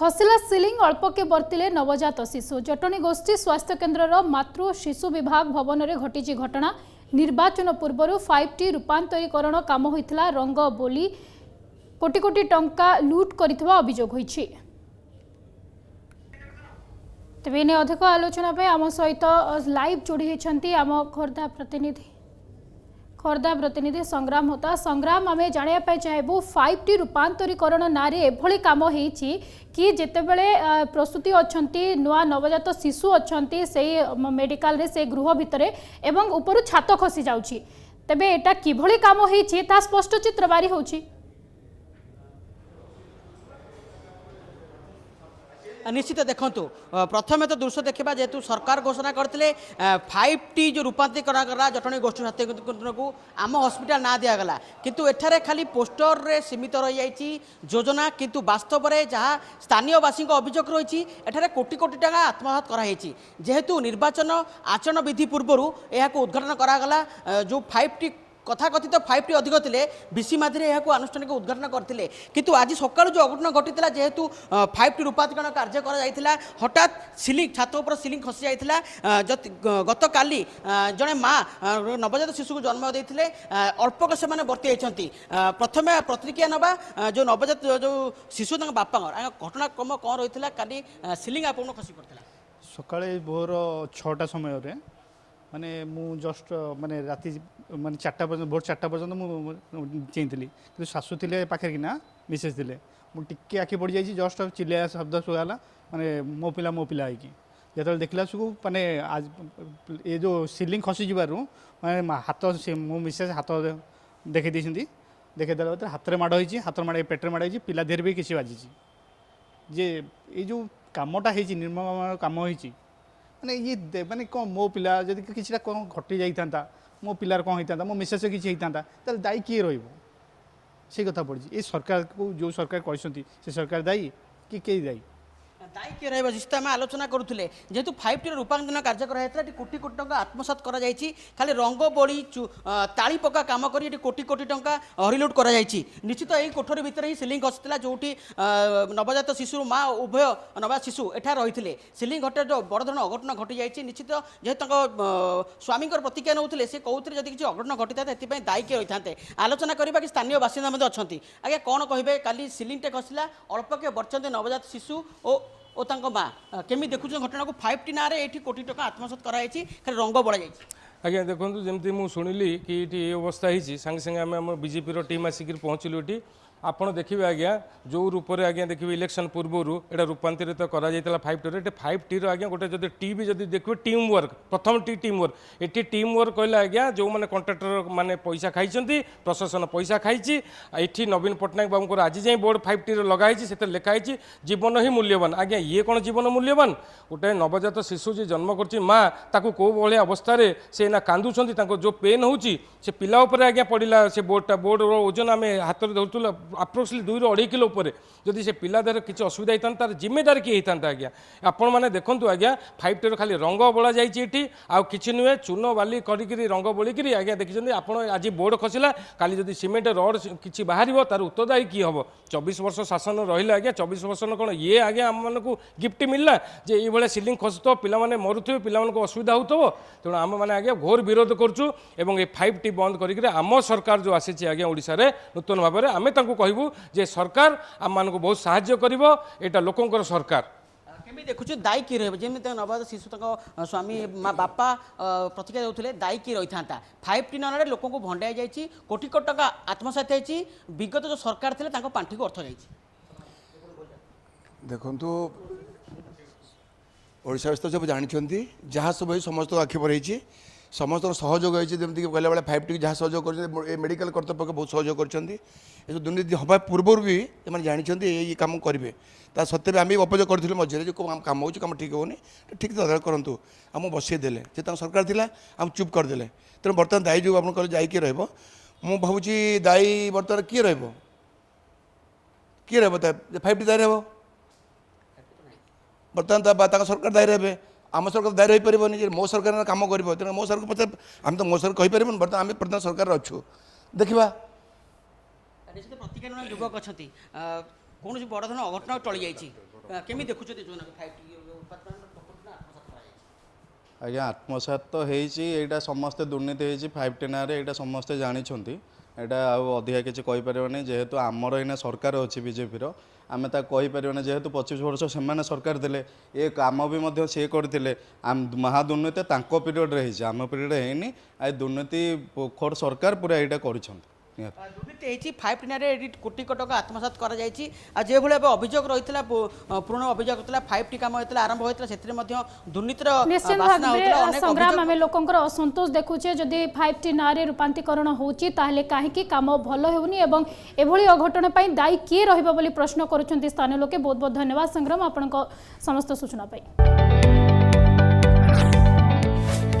খসিলা ceiling অল্পকে বর্তিলে নবজাত শিশু জটনী গোষ্ঠী স্বাস্থ্যকেন্দ্রর মাতৃ শিশু বিভাগ ভবনরে ঘটিছে ঘটনা নির্বাচন পূর্বর ফাইভ টি রূপান্তরীকরণ কাম হয়েছিল রঙ্গ বোলি কোটি কোটি টঙ্কা লুট করে অভিযোগ হয়েছে তবে এনে অধিক আলোচনা পাই আম সহিত লাইভ যোড়ি হয়েছেন আম খোর্ধা প্রতিনিধি ખોરદા પ્રતિનિધિ સંગ્રામ હોતા સંગ્રામ અમે જાણવા પાઇ ચાહેબુ ફાઇવ ટી રૂપાંતરીકરણ નારે એભળી કામ હોઈଛି କି ଯେତେବେଳେ ପ୍ରସୂତି ଅଛନ୍ତି ନୂଆ ନବଜାତ ଶିଶୁ ଅଛନ୍ତି ସେଇ ମେଡ଼ିକାଲରେ ସେଇ ଗୃହ ଭିତରେ ଏବଂ ଉପରୁ ଛାତ ଖସି ଯାଉଛି ତେବେ ଏଇଟା କିଭଳି କାମ ହେଇଛି ତାହା ସ୍ପଷ୍ଟ ଚିତ୍ର ବାରି ହେଉଛି নিশ্চিত দেখন্তু প্রথমে তো দৃশ্য দেখা যেহেতু সরকার ঘোষণা করে ফাইভ টি যে রূপান্তরিকরণ জটনী গোষ্ঠী স্বাস্থ্যকেন্দ্রকে আম হসপিটাল না দিগলা কিন্তু এখানে খালি পোস্টরের সীমিত রয়েছে যোজনা কিন্তু বাস্তবরে যা স্থানীয় বাসী অভিযোগ রয়েছে এখানে কোটি কোটি টাকা আত্মসাত করা হয়েছে যেহেতু নির্বাচন আচরণ বিধি পূর্ব এ উদ্ঘাটন করা যে ফাইভ টি তথাকথিত ফাইভটি অধিক লে ভিসি মাঝে আনুষ্ঠানিক উদ্ঘাটন করলে কিন্তু আজ সকাল যে অঘটন ঘটি যেহেতু ফাইভটি রূপাধিকরণ কার্য করা যাই হঠাৎ সিলিং ছাত উপর সিলিং খসি যাই গতকাল জনে মা নবজাত শিশুক জন্ম দিয়ে অল্পক সে বর্তি যাই প্রথমে প্রতিক্রিয়া নেওয়া যে নবজাত যে শিশু তাঁর বাপাঙ্কর ঘটনাক্রম কম রয়েছে কালি সিলিং আপনার খসি পড়ে সকালে ভোর ছটা সময়রে ମାନେ ମୁଁ ଜଷ୍ଟ ମାନେ ରାତି ମାନେ ଚାରିଟା ପର୍ଯ୍ୟନ୍ତ ଭୋର ଚାରିଟା ପର୍ଯ୍ୟନ୍ତ ମୁଁ ଚେଇଁଥିଲି କିନ୍ତୁ ଶାଶୁ ଥିଲେ ପାଖରେ କିନା ମିସେସ୍ ଥିଲେ ମୁଁ ଟିକେ ଆଖି ପଡ଼ିଯାଇଛି ଜଷ୍ଟ ଚିଲେଇବା ଶବ୍ଦ ଶୁଣାଗଲା ମାନେ ମୋ ପିଲା ମୋ ପିଲା ହେଇକି ଯେତେବେଳେ ଦେଖିଲା ସବୁ ମାନେ ଏ ଯେଉଁ ସିଲିଂ ଖସିଯିବାରୁ ମାନେ ହାତ ମୋ ମିସେସ୍ ହାତ ଦେଖେଇ ଦେଇଛନ୍ତି ଦେଖେଇଦେଲା ଭିତରେ ହାତରେ ମାଡ଼ ହେଇଛି ହାତରେ ମାଡ଼ ପେଟରେ ମାଡ଼ ହେଇଛି ପିଲା ଦେହରେ ବି କିଛି ବାଜିଛି ଯେ ଏଇ ଯେଉଁ କାମଟା ହେଇଛି ନିର୍ମମ କାମ ହେଇଛି मैंने ये मैंने कौन मो पा जब कि कौन घटी जाता मो पार कौन होता मो मेसेज किसी होता दायी किए रही से कथा पड़ी ये सरकार को जो सरकार कहते सरकार दायी कि कई दायी দায়ী রহব যিশু আমি আলোচনা করুলে যেহেতু ফাইভ টি রূপাঙ্কন কার্য করা হয়েছিল এটি কোটি কোটি টাকা আত্মসাত করা যাই খালি রঙ বড়ি তাড়ি পকা কাম করে এটি কোটি কোটি টাকা হরিলুট করা যাই নিশ্চিত এই কোঠরি ভিতরে হি সিলিং ঘষিলা যেটি নবজাত শিশু মা উভয় নবজাত শিশু এঠা রয়েছিল সিলিং ঘটে বড় ধরনের অঘটন ঘটি যাই নিশ্চিত যেহেতু স্বামীঙ্কর প্রতিক্রিয়া নৌলে সে কৌথে যদি কিছু অঘটন ঘটি থাকে এপাই দায়ী রয়ে আলোচনা করা কি স্থানীয় বাসিন্দা মধ্যে অনেক আজ্ঞা কোণ কহবে কালি সিলিংটা ঘষিলা অল্পকে বর্চন্ত নবজাত শিশু ও ଓ ତାଙ୍କ ମା କେମିତି ଦେଖୁଛନ୍ତି ଘଟଣାକୁ ଫାଇଭ୍ ଟି ନାଁରେ ଏଠି କୋଟି ଟଙ୍କା ଆତ୍ମସାତ କରାଯାଇଛି ଖାଲି ରଙ୍ଗ ବଳାଯାଇଛି ଆଜ୍ଞା ଦେଖନ୍ତୁ ଯେମିତି ମୁଁ ଶୁଣିଲି କି ଏଠି ଏ ଅବସ୍ଥା ହେଇଛି ସାଙ୍ଗେ ସାଙ୍ଗେ ଆମେ ଆମ ବିଜେପିର ଟିମ୍ ଆସିକିରି ପହଞ୍ଚିଲୁ ଏଠି ଆପଣ ଦେଖିବେ ଆଜ୍ଞା ଯେଉଁ ରୂପରେ ଆଜ୍ଞା ଦେଖିବେ ଇଲେକ୍ସନ୍ ପୂର୍ବରୁ ଏଇଟା ରୂପାନ୍ତରିତ କରାଯାଇଥିଲା ଫାଇଭ୍ ଟିରେ ଏଠି ଫାଇଭ୍ ଟିର ଆଜ୍ଞା ଗୋଟେ ଯଦି ଟି ବି ଯଦି ଦେଖିବେ ଟିମ୍ ୱାର୍କ ପ୍ରଥମ ଟି ଟିମ୍ ୱାର୍କ ଏଠି ଟିମ୍ ୱାର୍କ କହିଲେ ଆଜ୍ଞା ଯେଉଁମାନେ କଣ୍ଟ୍ରାକ୍ଟର ମାନେ ପଇସା ଖାଇଛନ୍ତି ପ୍ରଶାସନ ପଇସା ଖାଇଛି ଏଠି ନବୀନ ପଟ୍ଟନାୟକ ବାବୁଙ୍କର ଆଜି ଯାଇ ବୋର୍ଡ଼ ଫାଇଭ୍ ଟିରେ ଲଗାହେଇଛି ସେଥିରେ ଲେଖାହେଇଛି ଜୀବନ ହିଁ ମୂଲ୍ୟବାନ ଆଜ୍ଞା ଇଏ କ'ଣ ଜୀବନ ମୂଲ୍ୟବାନ ଗୋଟେ ନବଜାତ ଶିଶୁ ଯିଏ ଜନ୍ମ କରୁଛି ମା ତାକୁ କେଉଁ ଭଳିଆ ଅବସ୍ଥାରେ ସେ ଏଇନା କାନ୍ଦୁଛନ୍ତି ତାଙ୍କ ଯେଉଁ ପେନ୍ ହେଉଛି ସେ ପିଲା ଉପରେ ଆଜ୍ଞା ପଡ଼ିଲା ସେ ବୋର୍ଡ଼ଟା ବୋର୍ଡ଼ର ଓଜନ ଆମେ ହାତରେ ଧରୁଥିଲୁ আপ্রোক্সলি দুইরু অড়াই কিলো উপরে যদি সে পিলা দেহর কিছু অসুবিধা হয়ে তার জিম্মেদারি কি হয়ে আজ্ঞা আপন মানে দেখুন আজ্ঞা ফাইভ টির খালি রঙ বলা যাই এটি আছে নুহে চূর্ণ বালি করি রঙ বলিকি আজ্ঞা দেখিছেন আপনার আজ বোর্ড খসিলা কালি যদি সিমেন্ট রড কিছু বাহার তার উত্তরদায়ী কি হব চবিশ বর্ষ শাসন রহলে আজ্ঞা চবিশ বর্ষ কোণ ইয়ে আজ্ঞা আমি গিফট মিললা যে এইভাবে সিলিং খসুথব পিলামানে মরুথে পিলামানক অসুবিধা হোথব তেমন আমি মানে আজ্ঞা ঘোর বিরোধ করছু এবং এই ফাইভ টি বন্ধ করি আম সরকার যে আসিছে আজ্ঞা ওড়শার নূতন ভাবে আমি তাঁকু କହିବୁ ଯେ ସରକାର ଆମମାନଙ୍କୁ ବହୁତ ସାହାଯ୍ୟ କରିବ ଏଇଟା ଲୋକଙ୍କର ସରକାର କେମିତି ଦେଖୁଛୁ ଦାୟୀ କିଏ ରହିବ ଯେମିତି ତାଙ୍କ ନବଜାତ ଶିଶୁ ତାଙ୍କ ସ୍ୱାମୀ ମା ବାପା ପ୍ରତିକ୍ରିୟା ଦେଉଥିଲେ ଦାୟୀ କିଏ ରହିଥାନ୍ତା ଫାଇଭ୍ ଟି ନାଁରେ ଲୋକଙ୍କୁ ଭଣ୍ଡାଇ ଯାଇଛି କୋଟି କୋଟି ଟଙ୍କା ଆତ୍ମସାତ ହେଇଛି ବିଗତ ଯେଉଁ ସରକାର ଥିଲେ ତାଙ୍କ ପାଣ୍ଠିକୁ ଅର୍ଥ ଯାଇଛି ଦେଖନ୍ତୁ ଓଡ଼ିଶା ବିଷୟରେ ସବୁ ଜାଣିଛନ୍ତି ଯାହା ସବୁ ସମସ୍ତଙ୍କ ଆକ୍ଷେପ ରହିଛି ସମସ୍ତଙ୍କର ସହଯୋଗ ହେଇଛି ଯେମିତିକି କହିଲାବେଳେ ଫାଇଭ୍ ଟି ଯାହା ସହଯୋଗ କରୁଛନ୍ତି ଏ ମେଡ଼ିକାଲ କର୍ତ୍ତୃପକ୍ଷ ବହୁତ ସହଯୋଗ କରିଛନ୍ତି ଏସବୁ ଦୁର୍ନୀତି ହେବା ପୂର୍ବରୁ ବି ଏମାନେ ଜାଣିଛନ୍ତି ଏଇ କାମ କରିବେ ତା ସତ୍ତ୍ୱେ ଆମେ ଅପଯୋଗ କରିଥିଲୁ ମଝିରେ ଯେ ଯେଉଁ କାମ ହେଉଛି କାମ ଠିକ୍ ହେଉନି ଠିକ୍ ତଦାରଖ କରନ୍ତୁ ଆମକୁ ବସେଇଦେଲେ ଯେ ତାଙ୍କ ସରକାର ଥିଲା ଆମକୁ ଚୁପ୍ କରିଦେଲେ ତେଣୁ ବର୍ତ୍ତମାନ ଦାୟୀ ଯେଉଁ ଆପଣ କହିଲେ ଦାୟୀ କିଏ ରହିବ ମୁଁ ଭାବୁଛି ଦାୟୀ ବର୍ତ୍ତମାନ କିଏ ରହିବ କିଏ ରହିବ ତା ଫାଇଭ୍ ଟି ଦାୟୀ ରହିବ ବର୍ତ୍ତମାନ ତାଙ୍କ ସରକାର ଦାୟୀ ରହିବେ ଆମ ସରକାର ଦାୟୀ ରହିପାରିବନି ଯେ ମୋ ସରକାର କାମ କରିବ ତେଣୁ ମୋ ସରକାର ପଛେ ଆମେ ତ ମୋ ସରକାର କହିପାରିବୁନି ବର୍ତ୍ତମାନ ଆମେ ବର୍ତ୍ତମାନ ସରକାର ଅଛୁ ଦେଖିବା ପ୍ରତିକାର ଯୁବକ ଅଛନ୍ତି କୌଣସି ବଡ଼ ଧରଣ ଅଘଟଣ ଟଳିଯାଇଛି କେମିତି ଦେଖୁଛନ୍ତି ଆଜ୍ଞା ଆତ୍ମସାତ ତ ହେଇଛି ଏଇଟା ସମସ୍ତେ ଦୁର୍ନୀତି ହେଇଛି ଫାଇଭ୍ ଟି ନାଁରେ ଏଇଟା ସମସ୍ତେ ଜାଣିଛନ୍ତି এটা ଆଉ ଅଧିକା କିଛି କହିପାରିବାନି ଯେହେତୁ ଆମର ଏଇନା ସରକାର ଅଛି ବିଜେପିର ଆମେ ତାକୁ କହିପାରିବାନି ଯେହେତୁ ପଚିଶ ବର୍ଷ ସେମାନେ ସରକାର ଥିଲେ ଏ କାମ ବି ମଧ୍ୟ ସେ କରିଥିଲେ ମହାଦୁର୍ନୀତି ତାଙ୍କ ପିରିୟଡ଼ରେ ହେଇଛି ଆମ ପିରିୟଡ଼ରେ ହେଇନି ଆଉ ଦୁର୍ନୀତି ଖୋର ସରକାର ପୁରା ଏଇଟା କରିଛନ୍ତି ଦୁର୍ନୀତି ହେଇଛି ଫାଇଭ୍ ଟିନାରେ ଏଠି କୋଟି ଟଙ୍କା ଆତ୍ମସାତ କରାଯାଇଛି ଆଉ ଯେଭଳି ଏବେ ଅଭିଯୋଗ ରହିଥିଲା ପୁରୁଣା ଅଭିଯୋଗ ଥିଲା ଫାଇଭ୍ ଟି କାମ ହେଇଥିଲା ଆରମ୍ଭ ହୋଇଥିଲା ସେଥିରେ ମଧ୍ୟ ଦୁର୍ନୀତିର ସଂଗ୍ରାମ ଆମେ ଲୋକଙ୍କର ଅସନ୍ତୋଷ ଦେଖୁଛେ ଯଦି ଫାଇଭ୍ ଟି ନାଁରେ ରୂପାନ୍ତରୀକରଣ ହେଉଛି ତାହେଲେ କାହିଁକି କାମ ଭଲ ହେଉନି ଏବଂ ଏଭଳି ଅଘଟଣ ପାଇଁ ଦାୟୀ କିଏ ରହିବ ବୋଲି ପ୍ରଶ୍ନ କରୁଛନ୍ତି ସ୍ଥାନୀୟ ଲୋକେ ବହୁତ ବହୁତ ଧନ୍ୟବାଦ ସଂଗ୍ରାମ ଆପଣଙ୍କ ସମସ୍ତ ସୂଚନା ପାଇଁ